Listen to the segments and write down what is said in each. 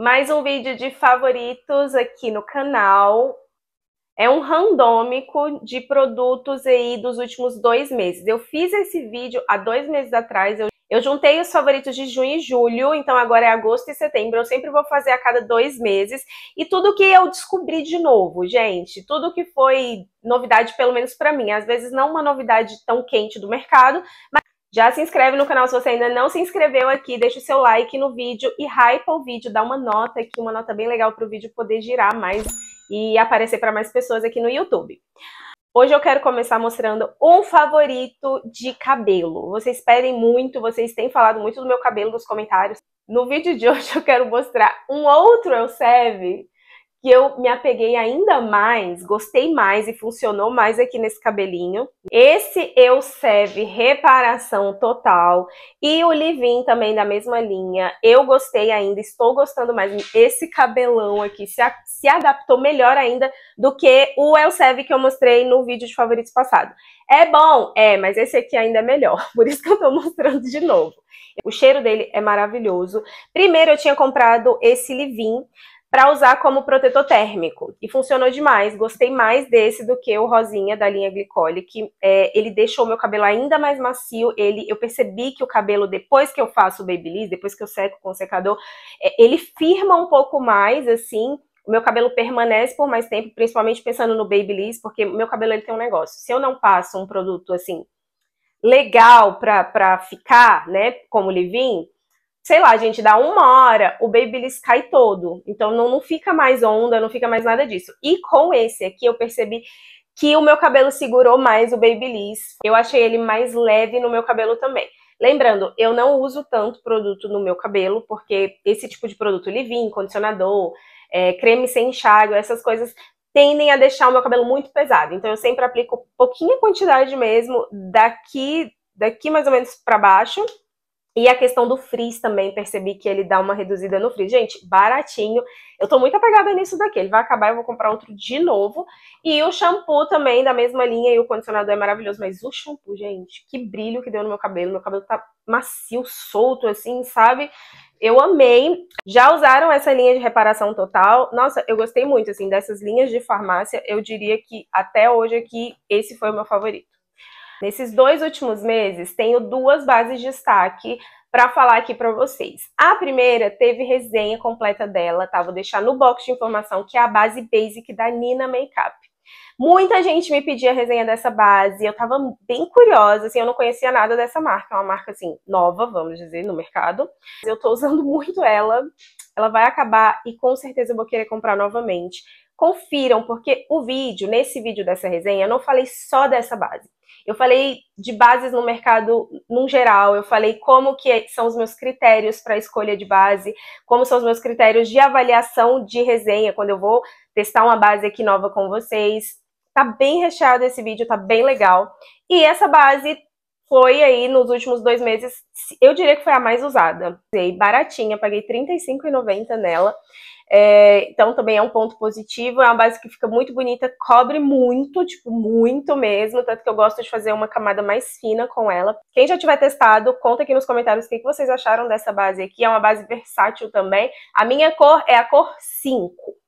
mais um vídeo de favoritos aqui no canal. É um randômico de produtos aí dos últimos dois meses. Eu fiz esse vídeo há dois meses atrás. Eu, eu juntei os favoritos de junho e julho, então agora é agosto e setembro. Eu sempre vou fazer a cada dois meses. E tudo que eu descobri de novo, gente, tudo que foi novidade, pelo menos para mim. Às vezes não uma novidade tão quente do mercado, mas já se inscreve no canal se você ainda não se inscreveu aqui, deixa o seu like no vídeo e hype o vídeo, dá uma nota aqui, uma nota bem legal para o vídeo poder girar mais e aparecer para mais pessoas aqui no YouTube. Hoje eu quero começar mostrando um favorito de cabelo. Vocês pedem muito, vocês têm falado muito do meu cabelo nos comentários. No vídeo de hoje eu quero mostrar um outro Elseve é que eu me apeguei ainda mais, gostei mais e funcionou mais aqui nesse cabelinho. Esse eu serve reparação total e o Livin também da mesma linha. Eu gostei ainda, estou gostando mais. Esse cabelão aqui se, a, se adaptou melhor ainda do que o Elsev que eu mostrei no vídeo de favoritos passado. É bom? É, mas esse aqui ainda é melhor, por isso que eu tô mostrando de novo. O cheiro dele é maravilhoso. Primeiro eu tinha comprado esse Livin para usar como protetor térmico. E funcionou demais. Gostei mais desse do que o rosinha da linha Glycolic. É, ele deixou meu cabelo ainda mais macio. Ele, eu percebi que o cabelo, depois que eu faço o Babyliss, depois que eu seco com o secador, é, ele firma um pouco mais, assim. O meu cabelo permanece por mais tempo, principalmente pensando no Babyliss, porque meu cabelo ele tem um negócio. Se eu não passo um produto, assim, legal para ficar, né, como leave sei lá, gente, dá uma hora, o Babyliss cai todo. Então não, não fica mais onda, não fica mais nada disso. E com esse aqui eu percebi que o meu cabelo segurou mais o Babyliss. Eu achei ele mais leve no meu cabelo também. Lembrando, eu não uso tanto produto no meu cabelo, porque esse tipo de produto, leave-in, condicionador, é, creme sem enxágue, essas coisas tendem a deixar o meu cabelo muito pesado. Então eu sempre aplico pouquinha quantidade mesmo daqui, daqui mais ou menos para baixo e a questão do frizz também, percebi que ele dá uma reduzida no frizz. Gente, baratinho. Eu tô muito apegada nisso daqui. Ele vai acabar, eu vou comprar outro de novo. E o shampoo também, da mesma linha. E o condicionador é maravilhoso. Mas o shampoo, gente, que brilho que deu no meu cabelo. Meu cabelo tá macio, solto, assim, sabe? Eu amei. Já usaram essa linha de reparação total? Nossa, eu gostei muito, assim, dessas linhas de farmácia. Eu diria que até hoje aqui, esse foi o meu favorito. Nesses dois últimos meses, tenho duas bases de destaque para falar aqui para vocês. A primeira teve resenha completa dela, tá? Vou deixar no box de informação, que é a base basic da Nina Makeup. Muita gente me pedia a resenha dessa base, eu tava bem curiosa, assim, eu não conhecia nada dessa marca, é uma marca, assim, nova, vamos dizer, no mercado. Eu tô usando muito ela, ela vai acabar e com certeza eu vou querer comprar novamente confiram, porque o vídeo, nesse vídeo dessa resenha, eu não falei só dessa base. Eu falei de bases no mercado num geral, eu falei como que são os meus critérios para escolha de base, como são os meus critérios de avaliação de resenha, quando eu vou testar uma base aqui nova com vocês. Tá bem recheado esse vídeo, tá bem legal. E essa base foi aí nos últimos dois meses, eu diria que foi a mais usada. Baratinha, paguei R$35,90 nela. É, então também é um ponto positivo, é uma base que fica muito bonita, cobre muito, tipo, muito mesmo, tanto que eu gosto de fazer uma camada mais fina com ela. Quem já tiver testado, conta aqui nos comentários o que vocês acharam dessa base aqui, é uma base versátil também. A minha cor é a cor 5.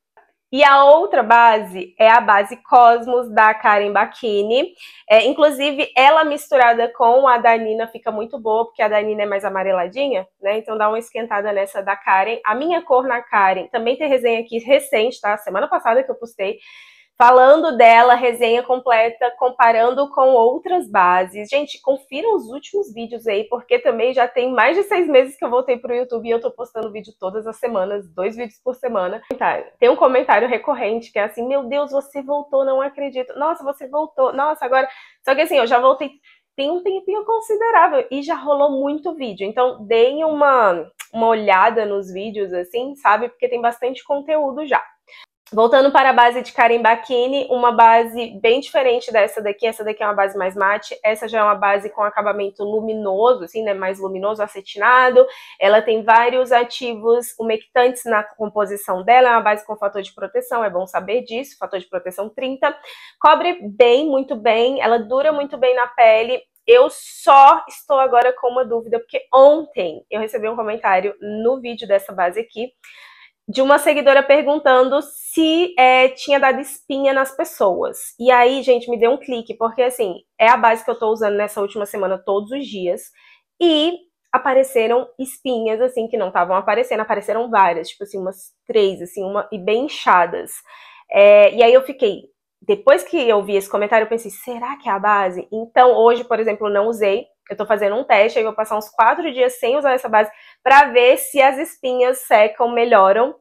E a outra base é a base Cosmos da Karen Bacchini. É, inclusive, ela misturada com a da Nina fica muito boa, porque a da Nina é mais amareladinha, né? Então dá uma esquentada nessa da Karen. A minha cor na Karen também tem resenha aqui recente, tá? Semana passada que eu postei, falando dela, resenha completa, comparando com outras bases. Gente, confiram os últimos vídeos aí, porque também já tem mais de seis meses que eu voltei pro YouTube e eu tô postando vídeo todas as semanas, dois vídeos por semana. Tem um comentário recorrente que é assim, meu Deus, você voltou, não acredito. Nossa, você voltou. Nossa, agora... Só que assim, eu já voltei... Tem um tempinho considerável e já rolou muito vídeo. Então, deem uma, uma olhada nos vídeos, assim, sabe? Porque tem bastante conteúdo já. Voltando para a base de Karim Bakini, uma base bem diferente dessa daqui. Essa daqui é uma base mais mate. Essa já é uma base com acabamento luminoso, assim, né? Mais luminoso, acetinado. Ela tem vários ativos umectantes na composição dela. É uma base com fator de proteção, é bom saber disso. Fator de proteção 30. Cobre bem, muito bem. Ela dura muito bem na pele. Eu só estou agora com uma dúvida, porque ontem eu recebi um comentário no vídeo dessa base aqui de uma seguidora perguntando se é, tinha dado espinha nas pessoas. E aí, gente, me deu um clique, porque assim, é a base que eu tô usando nessa última semana todos os dias. E apareceram espinhas, assim, que não estavam aparecendo, apareceram várias, tipo assim, umas três, assim, uma, e bem inchadas. É, e aí eu fiquei, depois que eu vi esse comentário, eu pensei, será que é a base? Então, hoje, por exemplo, não usei. Eu tô fazendo um teste, aí vou passar uns quatro dias sem usar essa base para ver se as espinhas secam, melhoram.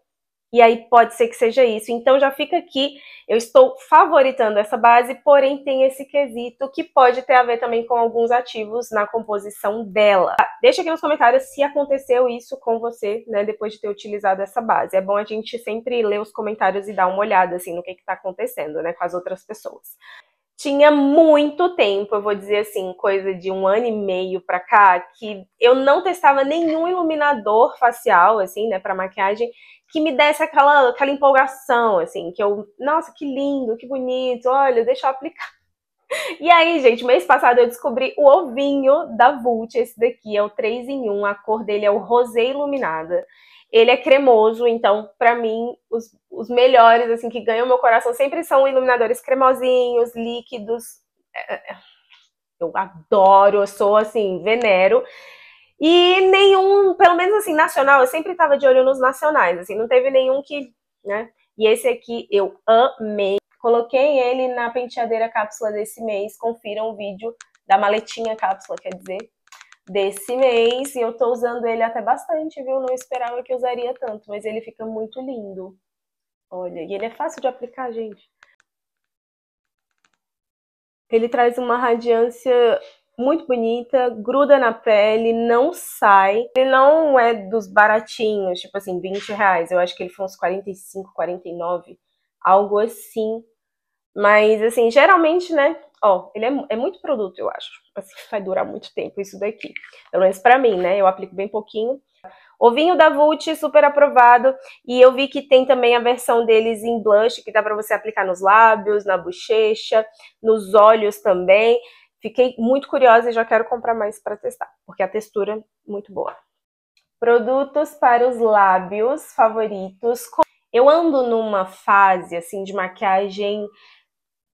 E aí pode ser que seja isso. Então já fica aqui, eu estou favoritando essa base, porém tem esse quesito que pode ter a ver também com alguns ativos na composição dela. Tá, deixa aqui nos comentários se aconteceu isso com você, né, depois de ter utilizado essa base. É bom a gente sempre ler os comentários e dar uma olhada assim no que está acontecendo, né, com as outras pessoas tinha muito tempo, eu vou dizer assim, coisa de um ano e meio pra cá, que eu não testava nenhum iluminador facial, assim, né, pra maquiagem, que me desse aquela, aquela empolgação, assim, que eu, nossa, que lindo, que bonito, olha, deixa eu aplicar. E aí, gente, mês passado eu descobri o ovinho da Vult, esse daqui é o 3 em 1, a cor dele é o rosé iluminada. Ele é cremoso, então, para mim, os, os melhores, assim, que ganham meu coração sempre são iluminadores cremosinhos, líquidos. É, é, é, eu adoro, eu sou, assim, venero. E nenhum, pelo menos assim, nacional, eu sempre estava de olho nos nacionais, assim, não teve nenhum que, né? E esse aqui eu amei. Coloquei ele na penteadeira cápsula desse mês. Confiram o vídeo da maletinha cápsula, quer dizer, desse mês. E eu tô usando ele até bastante, viu? Não esperava que usaria tanto, mas ele fica muito lindo. Olha, e ele é fácil de aplicar, gente. Ele traz uma radiância muito bonita, gruda na pele, não sai. Ele não é dos baratinhos, tipo assim, 20 reais. Eu acho que ele foi uns 45, 49, algo assim. Mas, assim, geralmente, né? Ó, ele é, é muito produto, eu acho. Assim, vai durar muito tempo isso daqui. Pelo menos pra mim, né? Eu aplico bem pouquinho. O vinho da Vult, super aprovado. E eu vi que tem também a versão deles em blush, que dá para você aplicar nos lábios, na bochecha, nos olhos também. Fiquei muito curiosa e já quero comprar mais para testar, porque a textura é muito boa. Produtos para os lábios favoritos. Eu ando numa fase assim de maquiagem,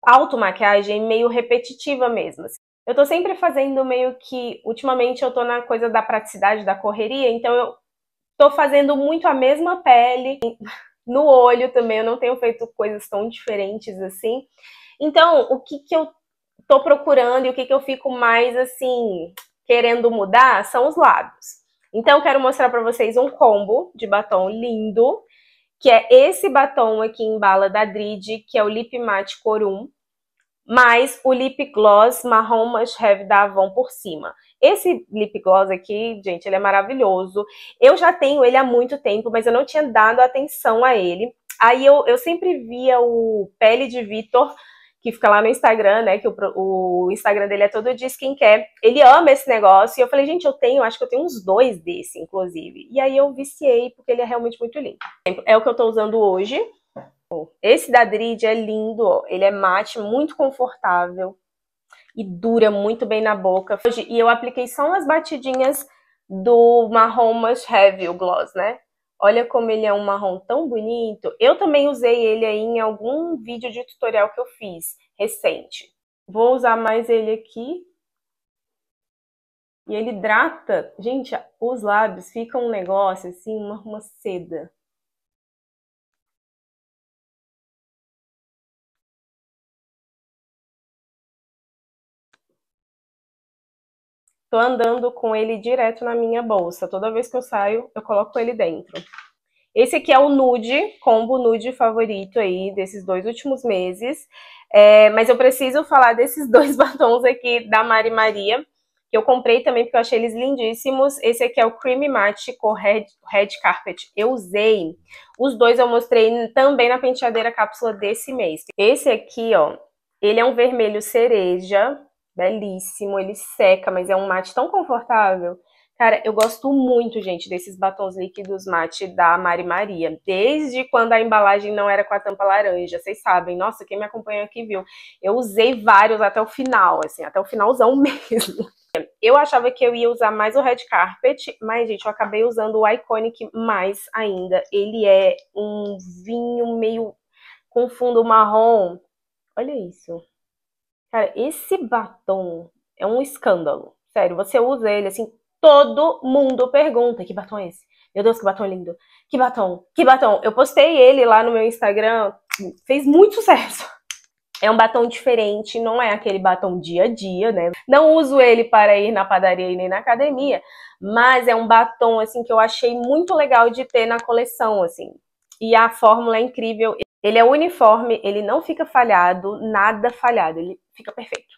automaquiagem meio repetitiva mesmo. Assim. Eu tô sempre fazendo meio que ultimamente eu tô na coisa da praticidade, da correria, então eu tô fazendo muito a mesma pele no olho também, eu não tenho feito coisas tão diferentes assim. Então, o que que eu estou procurando e o que, que eu fico mais assim querendo mudar são os lábios. Então, eu quero mostrar para vocês um combo de batom lindo, que é esse batom aqui em bala da Drid, que é o Lip Matte Corum, mais o Lip Gloss Marrom Must Have da Avon por cima. Esse Lip Gloss aqui, gente, ele é maravilhoso. Eu já tenho ele há muito tempo, mas eu não tinha dado atenção a ele. Aí eu, eu sempre via o Pele de Vitor que fica lá no Instagram, né? Que o, o, Instagram dele é todo de skincare. Ele ama esse negócio. E eu falei, gente, eu tenho, acho que eu tenho uns dois desse, inclusive. E aí eu viciei, porque ele é realmente muito lindo. É o que eu tô usando hoje. Esse da Drid é lindo, ó. Ele é mate, muito confortável. E dura muito bem na boca. E eu apliquei só umas batidinhas do Marrom Must o gloss, né? Olha como ele é um marrom tão bonito. Eu também usei ele aí em algum vídeo de tutorial que eu fiz recente. Vou usar mais ele aqui. E ele hidrata. Gente, os lábios ficam um negócio assim, uma, uma seda. Tô andando com ele direto na minha bolsa. Toda vez que eu saio, eu coloco ele dentro. Esse aqui é o nude, combo nude favorito aí desses dois últimos meses. É, mas eu preciso falar desses dois batons aqui da Mari Maria, que eu comprei também porque eu achei eles lindíssimos. Esse aqui é o Creamy Matte com Red, Red Carpet. Eu usei. Os dois eu mostrei também na penteadeira cápsula desse mês. Esse aqui, ó, ele é um vermelho cereja belíssimo, ele seca, mas é um mate tão confortável. Cara, eu gosto muito, gente, desses batons líquidos mate da Mari Maria. Desde quando a embalagem não era com a tampa laranja, vocês sabem. Nossa, quem me acompanha aqui viu. Eu usei vários até o final, assim, até o finalzão mesmo. Eu achava que eu ia usar mais o Red Carpet, mas, gente, eu acabei usando o Iconic mais ainda. Ele é um vinho meio com fundo marrom. Olha isso. Cara, esse batom é um escândalo. Sério, você usa ele assim, todo mundo pergunta: que batom é esse? Meu Deus, que batom lindo! Que batom, que batom. Eu postei ele lá no meu Instagram, fez muito sucesso. É um batom diferente, não é aquele batom dia a dia, né? Não uso ele para ir na padaria e nem na academia, mas é um batom assim que eu achei muito legal de ter na coleção, assim. E a fórmula é incrível. Ele é uniforme, ele não fica falhado, nada falhado. Ele fica perfeito.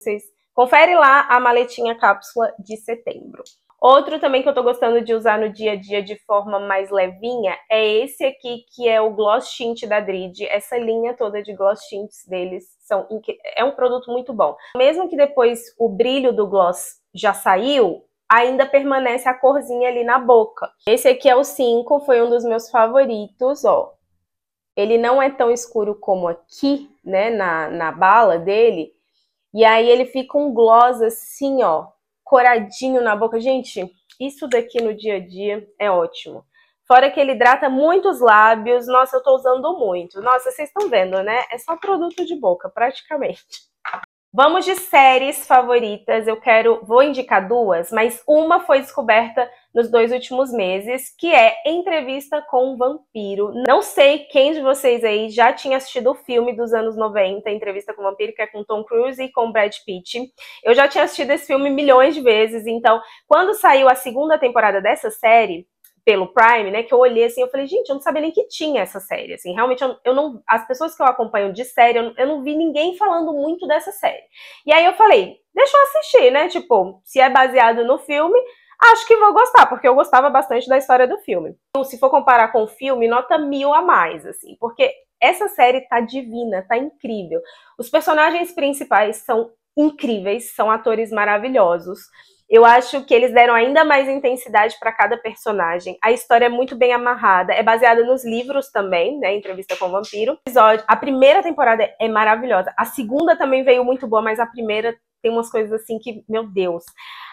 Vocês confere lá a maletinha cápsula de setembro. Outro também que eu tô gostando de usar no dia a dia de forma mais levinha é esse aqui, que é o Gloss Tint da Drid. Essa linha toda de Gloss Tints deles são é um produto muito bom. Mesmo que depois o brilho do gloss já saiu, ainda permanece a corzinha ali na boca. Esse aqui é o 5, foi um dos meus favoritos, ó ele não é tão escuro como aqui, né, na, na bala dele. E aí ele fica um gloss assim, ó, coradinho na boca. Gente, isso daqui no dia a dia é ótimo. Fora que ele hidrata muito os lábios. Nossa, eu tô usando muito. Nossa, vocês estão vendo, né? É só produto de boca, praticamente. Vamos de séries favoritas. Eu quero, vou indicar duas, mas uma foi descoberta nos dois últimos meses, que é Entrevista com um Vampiro. Não sei quem de vocês aí já tinha assistido o filme dos anos 90, Entrevista com o Vampiro, que é com Tom Cruise e com Brad Pitt. Eu já tinha assistido esse filme milhões de vezes, então, quando saiu a segunda temporada dessa série, pelo Prime, né, que eu olhei assim, eu falei, gente, eu não sabia nem que tinha essa série, assim, realmente eu, eu não, as pessoas que eu acompanho de série, eu, eu, não vi ninguém falando muito dessa série. E aí eu falei, deixa eu assistir, né, tipo, se é baseado no filme, acho que vou gostar, porque eu gostava bastante da história do filme. Então, se for comparar com o filme, nota mil a mais, assim, porque essa série tá divina, tá incrível. Os personagens principais são incríveis, são atores maravilhosos. Eu acho que eles deram ainda mais intensidade para cada personagem. A história é muito bem amarrada, é baseada nos livros também, né? Entrevista com o Vampiro. Episódio. A primeira temporada é maravilhosa. A segunda também veio muito boa, mas a primeira tem umas coisas assim que, meu Deus,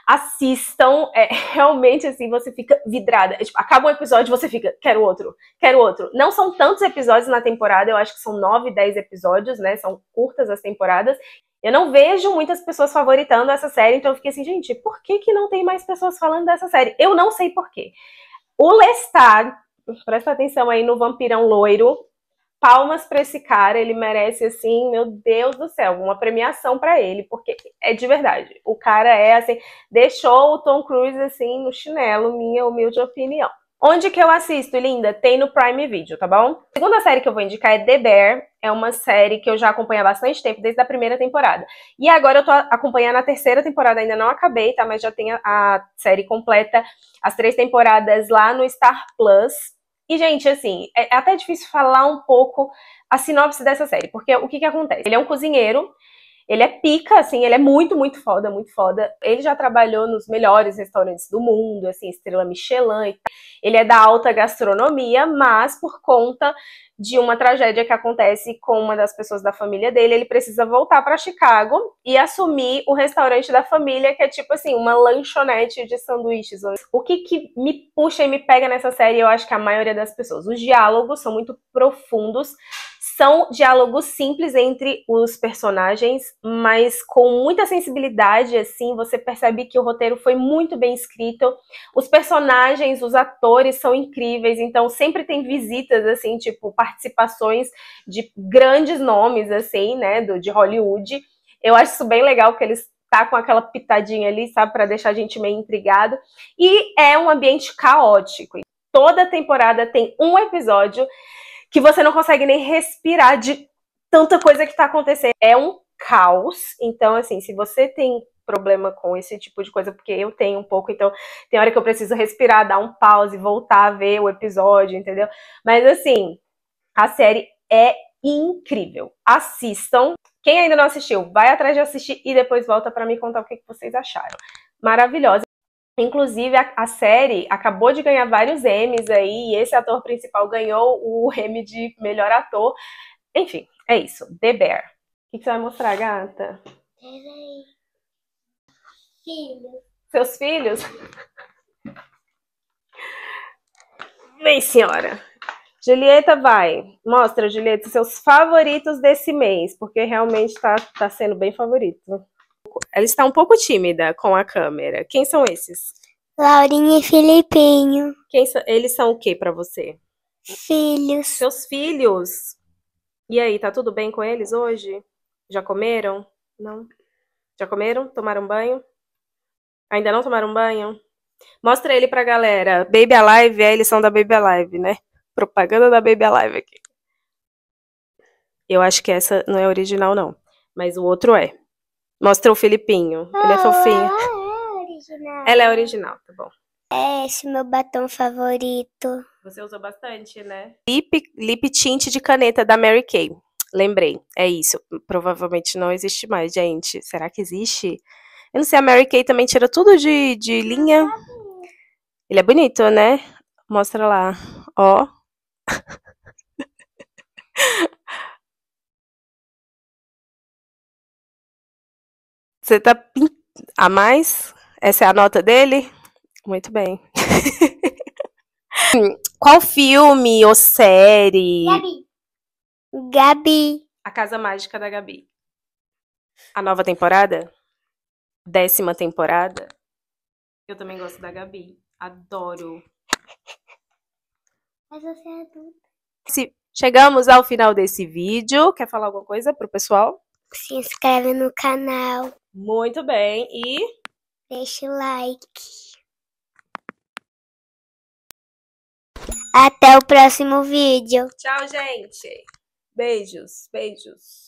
assistam, é, realmente assim, você fica vidrada. É, tipo, acaba um episódio você fica, quero outro, quero outro. Não são tantos episódios na temporada, eu acho que são nove, dez episódios, né? São curtas as temporadas. Eu não vejo muitas pessoas favoritando essa série, então eu fiquei assim, gente, por que, que não tem mais pessoas falando dessa série? Eu não sei por quê. O Lestat, presta atenção aí no vampirão loiro, palmas para esse cara, ele merece assim, meu Deus do céu, uma premiação para ele, porque é de verdade. O cara é assim, deixou o Tom Cruise assim no chinelo, minha humilde opinião. Onde que eu assisto, linda? Tem no Prime Video, tá bom? A segunda série que eu vou indicar é The Bear. É uma série que eu já acompanho há bastante tempo, desde a primeira temporada. E agora eu tô acompanhando a terceira temporada, ainda não acabei, tá? Mas já tem a, a série completa, as três temporadas lá no Star Plus. E, gente, assim, é, é até difícil falar um pouco a sinopse dessa série, porque o que, que acontece? Ele é um cozinheiro ele é pica, assim, ele é muito, muito foda, muito foda. Ele já trabalhou nos melhores restaurantes do mundo, assim, estrela Michelin. Ele é da alta gastronomia, mas por conta de uma tragédia que acontece com uma das pessoas da família dele, ele precisa voltar para Chicago e assumir o restaurante da família, que é tipo assim, uma lanchonete de sanduíches. O que que me puxa e me pega nessa série, eu acho que a maioria das pessoas, os diálogos são muito profundos, são diálogos simples entre os personagens, mas com muita sensibilidade, assim, você percebe que o roteiro foi muito bem escrito. Os personagens, os atores são incríveis, então sempre tem visitas, assim, tipo, participações de grandes nomes, assim, né, do, de Hollywood. Eu acho isso bem legal que eles tá com aquela pitadinha ali, sabe, para deixar a gente meio intrigado. E é um ambiente caótico. Toda temporada tem um episódio que você não consegue nem respirar de tanta coisa que tá acontecendo. É um caos. Então, assim, se você tem problema com esse tipo de coisa, porque eu tenho um pouco, então tem hora que eu preciso respirar, dar um pause, voltar a ver o episódio, entendeu? Mas assim, a série é incrível. Assistam. Quem ainda não assistiu, vai atrás de assistir e depois volta para me contar o que vocês acharam. Maravilhosa. Inclusive, a, a, série acabou de ganhar vários M's aí, e esse ator principal ganhou o M de melhor ator. Enfim, é isso. The Bear. O que você vai mostrar, gata? Peraí. Seus filhos? Vem, senhora. Julieta vai. Mostra, Julieta, seus favoritos desse mês, porque realmente tá, tá sendo bem favorito pouco. Ela está um pouco tímida com a câmera. Quem são esses? Laurinha e Filipinho. Quem Eles são o que para você? Filhos. Seus filhos? E aí, tá tudo bem com eles hoje? Já comeram? Não? Já comeram? Tomaram banho? Ainda não tomaram banho? Mostra ele pra galera. Baby Alive, é, eles são da Baby Alive, né? Propaganda da Baby Alive aqui. Eu acho que essa não é original, não. Mas o outro é. Mostra o Filipinho. Ele é ah, fofinho. Ela é original. Ela é original, tá bom. É esse meu batom favorito. Você usou bastante, né? Lip, lip tint de caneta da Mary Kay. Lembrei, é isso. Provavelmente não existe mais, gente. Será que existe? Eu não sei, a Mary Kay também tira tudo de, de linha. Ele é bonito, né? Mostra lá. Ó. Você tá a mais? Essa é a nota dele? Muito bem. Qual filme ou série? Gabi. Gabi. A Casa Mágica da Gabi. A nova temporada? Décima temporada? Eu também gosto da Gabi. Adoro. Mas você é adulta. Chegamos ao final desse vídeo. Quer falar alguma coisa pro pessoal? se inscreve no canal. Muito bem. E? Deixa o like. Até o próximo vídeo. Tchau, gente. Beijos, beijos.